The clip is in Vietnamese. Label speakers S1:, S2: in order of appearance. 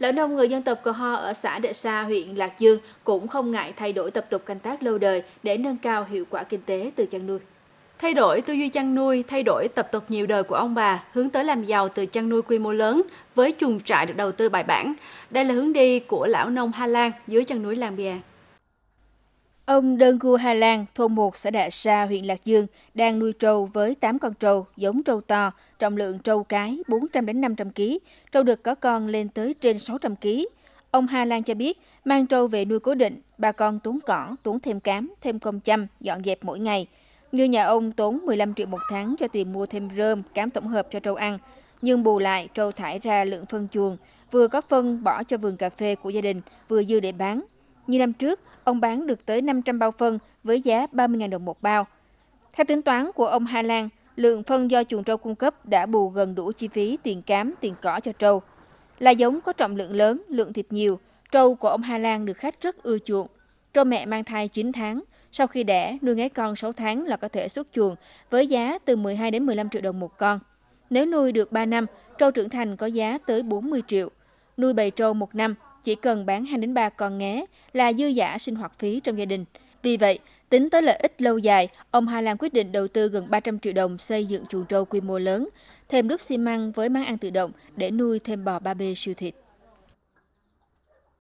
S1: Lão nông người dân tộc Cờ Ho ở xã Đệ Sa, huyện Lạc Dương cũng không ngại thay đổi tập tục canh tác lâu đời để nâng cao hiệu quả kinh tế từ chăn nuôi.
S2: Thay đổi tư duy chăn nuôi, thay đổi tập tục nhiều đời của ông bà, hướng tới làm giàu từ chăn nuôi quy mô lớn với chuồng trại được đầu tư bài bản. Đây là hướng đi của lão nông Hà Lan dưới chân núi Lang Biang. Ông
S1: Đơn Gu Hà Lan, thôn 1 xã Đạ Sa, huyện Lạc Dương, đang nuôi trâu với 8 con trâu, giống trâu to, trọng lượng trâu cái 400 đến 500 kg, trâu được có con lên tới trên 600 kg. Ông Hà Lan cho biết, mang trâu về nuôi cố định, bà con tốn cỏ, tốn thêm cám, thêm công chăm, dọn dẹp mỗi ngày. Như nhà ông tốn 15 triệu một tháng cho tiền mua thêm rơm, cám tổng hợp cho trâu ăn, nhưng bù lại trâu thải ra lượng phân chuồng, vừa có phân bỏ cho vườn cà phê của gia đình, vừa dư để bán. Như năm trước, ông bán được tới 500 bao phân với giá 30.000 đồng một bao. Theo tính toán của ông Hà Lan, lượng phân do chuồng trâu cung cấp đã bù gần đủ chi phí tiền cám, tiền cỏ cho trâu. Là giống có trọng lượng lớn, lượng thịt nhiều, trâu của ông Hà Lan được khách rất ưa chuộng. Trâu mẹ mang thai 9 tháng, sau khi đẻ, nuôi ngái con 6 tháng là có thể xuất chuồng với giá từ 12 đến 15 triệu đồng một con. Nếu nuôi được 3 năm, trâu trưởng thành có giá tới 40 triệu. Nuôi bầy trâu 1 năm chỉ cần bán 2 đến 3 con nghé là dư giả sinh hoạt phí trong gia đình. Vì vậy, tính tới lợi ích lâu dài, ông Hà Lan quyết định đầu tư gần 300 triệu đồng xây dựng chuồng trâu quy mô lớn, thêm đúc xi măng với máng ăn tự động để nuôi thêm bò ba b siêu thịt.